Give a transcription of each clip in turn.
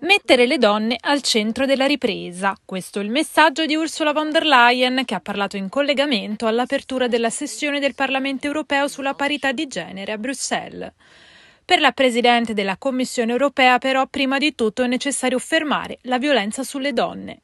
Mettere le donne al centro della ripresa. Questo è il messaggio di Ursula von der Leyen che ha parlato in collegamento all'apertura della sessione del Parlamento europeo sulla parità di genere a Bruxelles. Per la Presidente della Commissione europea però prima di tutto è necessario fermare la violenza sulle donne.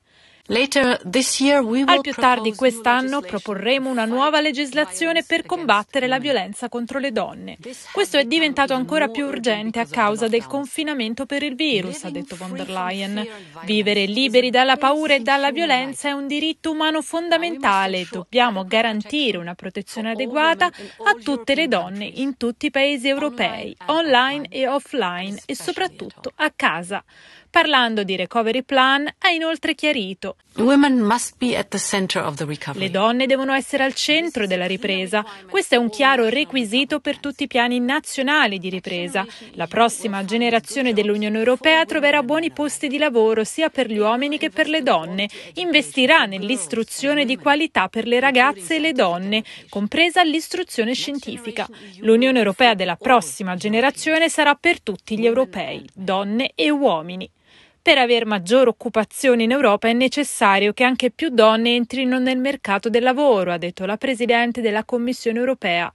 Al più tardi quest'anno proporremo una nuova legislazione per combattere la violenza contro le donne. Questo è diventato ancora più urgente a causa del confinamento per il virus, ha detto von der Leyen. Vivere liberi dalla paura e dalla violenza è un diritto umano fondamentale. Dobbiamo garantire una protezione adeguata a tutte le donne in tutti i paesi europei, online e offline e soprattutto a casa. Parlando di recovery plan, ha inoltre chiarito le donne devono essere al centro della ripresa. Questo è un chiaro requisito per tutti i piani nazionali di ripresa. La prossima generazione dell'Unione Europea troverà buoni posti di lavoro sia per gli uomini che per le donne. Investirà nell'istruzione di qualità per le ragazze e le donne, compresa l'istruzione scientifica. L'Unione Europea della prossima generazione sarà per tutti gli europei, donne e uomini. Per avere maggior occupazione in Europa è necessario che anche più donne entrino nel mercato del lavoro, ha detto la Presidente della Commissione europea.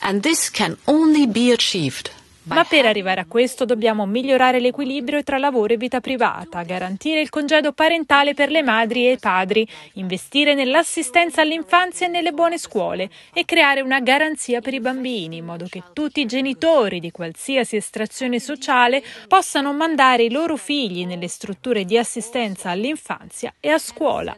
And this can only be achieved ma per arrivare a questo dobbiamo migliorare l'equilibrio tra lavoro e vita privata, garantire il congedo parentale per le madri e i padri, investire nell'assistenza all'infanzia e nelle buone scuole e creare una garanzia per i bambini, in modo che tutti i genitori di qualsiasi estrazione sociale possano mandare i loro figli nelle strutture di assistenza all'infanzia e a scuola.